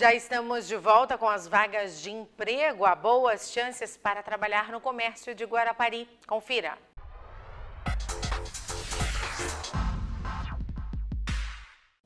Já estamos de volta com as vagas de emprego. Há boas chances para trabalhar no comércio de Guarapari. Confira.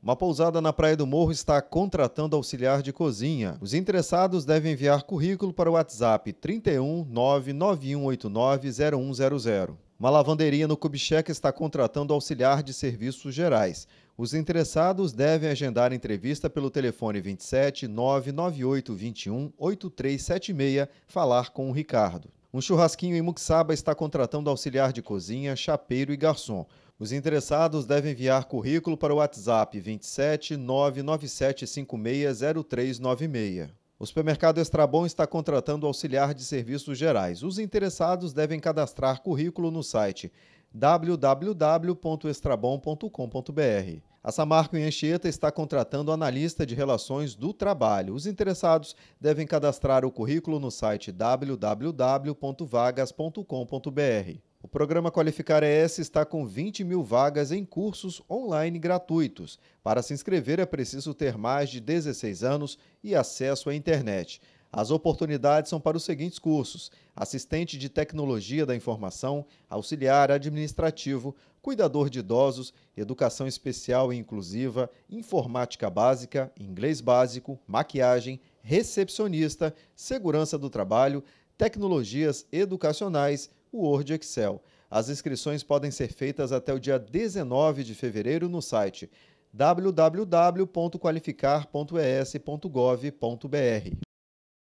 Uma pousada na Praia do Morro está contratando auxiliar de cozinha. Os interessados devem enviar currículo para o WhatsApp 31 99189 0100. Uma lavanderia no Kubitschek está contratando auxiliar de serviços gerais. Os interessados devem agendar entrevista pelo telefone 27 998 21 8376, falar com o Ricardo. Um churrasquinho em Muxaba está contratando auxiliar de cozinha, chapeiro e garçom. Os interessados devem enviar currículo para o WhatsApp 27 560396. O supermercado Estrabon está contratando auxiliar de serviços gerais. Os interessados devem cadastrar currículo no site www.estrabon.com.br. A Samarco em Anchieta está contratando analista de relações do trabalho. Os interessados devem cadastrar o currículo no site www.vagas.com.br. O programa Qualificar é ES está com 20 mil vagas em cursos online gratuitos. Para se inscrever é preciso ter mais de 16 anos e acesso à internet. As oportunidades são para os seguintes cursos: assistente de tecnologia da informação, auxiliar administrativo, cuidador de idosos, educação especial e inclusiva, informática básica, inglês básico, maquiagem, recepcionista, segurança do trabalho, tecnologias educacionais, o Word e Excel. As inscrições podem ser feitas até o dia 19 de fevereiro no site www.qualificar.es.gov.br.